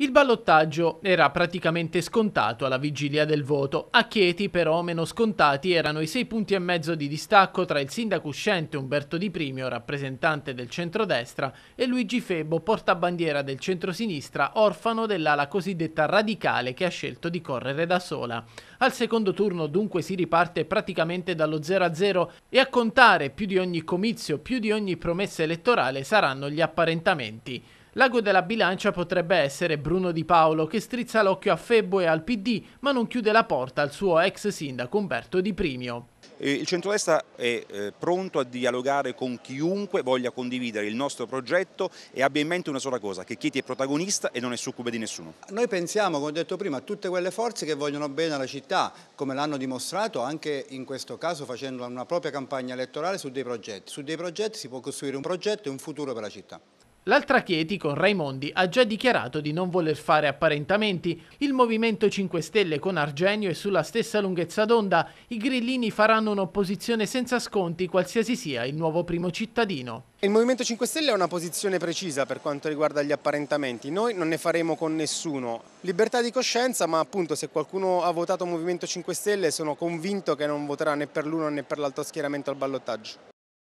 Il ballottaggio era praticamente scontato alla vigilia del voto. A Chieti, però, meno scontati erano i sei punti e mezzo di distacco tra il sindaco uscente Umberto Di Primio, rappresentante del centrodestra, e Luigi Febo, portabandiera del centrosinistra, orfano dell'ala cosiddetta radicale che ha scelto di correre da sola. Al secondo turno, dunque, si riparte praticamente dallo 0-0 e a contare più di ogni comizio, più di ogni promessa elettorale, saranno gli apparentamenti. L'ago della bilancia potrebbe essere Bruno Di Paolo che strizza l'occhio a Febbo e al PD ma non chiude la porta al suo ex sindaco Umberto Di Primio. Eh, il centrodestra è eh, pronto a dialogare con chiunque voglia condividere il nostro progetto e abbia in mente una sola cosa, che Chieti è protagonista e non è succube di nessuno. Noi pensiamo, come ho detto prima, a tutte quelle forze che vogliono bene alla città, come l'hanno dimostrato anche in questo caso facendo una propria campagna elettorale su dei progetti. Su dei progetti si può costruire un progetto e un futuro per la città. L'altra Chieti con Raimondi ha già dichiarato di non voler fare apparentamenti. Il Movimento 5 Stelle con Argenio è sulla stessa lunghezza d'onda. I grillini faranno un'opposizione senza sconti qualsiasi sia il nuovo primo cittadino. Il Movimento 5 Stelle ha una posizione precisa per quanto riguarda gli apparentamenti, noi non ne faremo con nessuno. Libertà di coscienza, ma appunto se qualcuno ha votato Movimento 5 Stelle sono convinto che non voterà né per l'uno né per l'altro schieramento al ballottaggio.